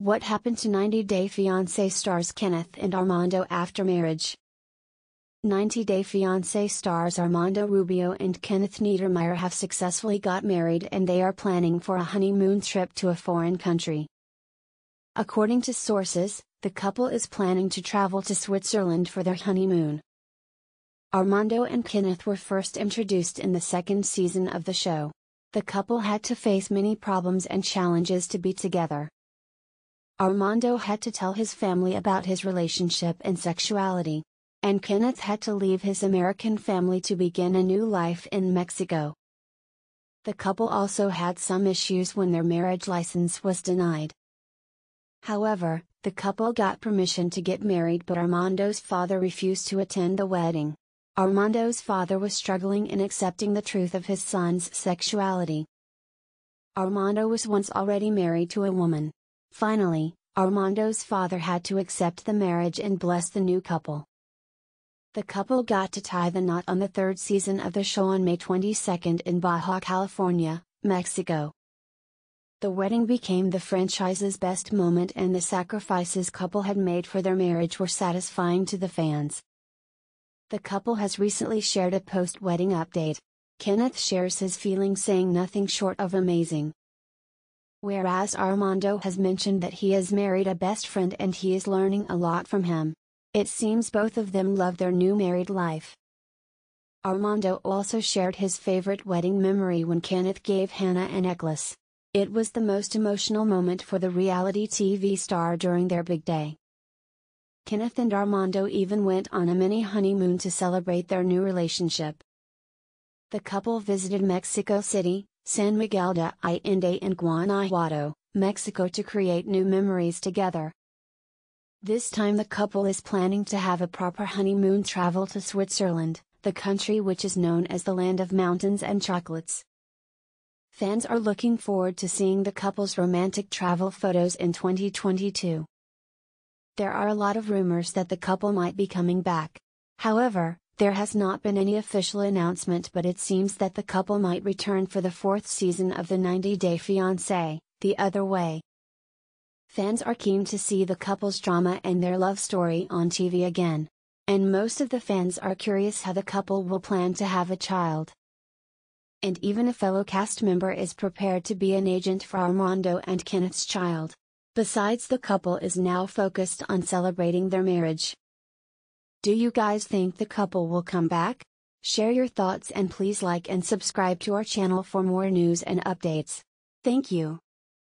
What happened to 90 Day Fiancé stars Kenneth and Armando after marriage? 90 Day Fiancé stars Armando Rubio and Kenneth Niedermeyer have successfully got married and they are planning for a honeymoon trip to a foreign country. According to sources, the couple is planning to travel to Switzerland for their honeymoon. Armando and Kenneth were first introduced in the second season of the show. The couple had to face many problems and challenges to be together. Armando had to tell his family about his relationship and sexuality. And Kenneth had to leave his American family to begin a new life in Mexico. The couple also had some issues when their marriage license was denied. However, the couple got permission to get married, but Armando's father refused to attend the wedding. Armando's father was struggling in accepting the truth of his son's sexuality. Armando was once already married to a woman. Finally, Armando's father had to accept the marriage and bless the new couple. The couple got to tie the knot on the third season of the show on May 22 in Baja California, Mexico. The wedding became the franchise's best moment and the sacrifices couple had made for their marriage were satisfying to the fans. The couple has recently shared a post-wedding update. Kenneth shares his feelings saying nothing short of amazing. Whereas Armando has mentioned that he has married a best friend and he is learning a lot from him. It seems both of them love their new married life. Armando also shared his favorite wedding memory when Kenneth gave Hannah a necklace. It was the most emotional moment for the reality TV star during their big day. Kenneth and Armando even went on a mini honeymoon to celebrate their new relationship. The couple visited Mexico City, San Miguel de Allende and Guanajuato, Mexico to create new memories together. This time the couple is planning to have a proper honeymoon travel to Switzerland, the country which is known as the land of mountains and chocolates. Fans are looking forward to seeing the couple's romantic travel photos in 2022. There are a lot of rumors that the couple might be coming back. However, there has not been any official announcement, but it seems that the couple might return for the fourth season of the 90 Day Fiancé, The Other Way. Fans are keen to see the couple's drama and their love story on TV again. And most of the fans are curious how the couple will plan to have a child. And even a fellow cast member is prepared to be an agent for Armando and Kenneth's child. Besides, the couple is now focused on celebrating their marriage. Do you guys think the couple will come back? Share your thoughts and please like and subscribe to our channel for more news and updates. Thank you.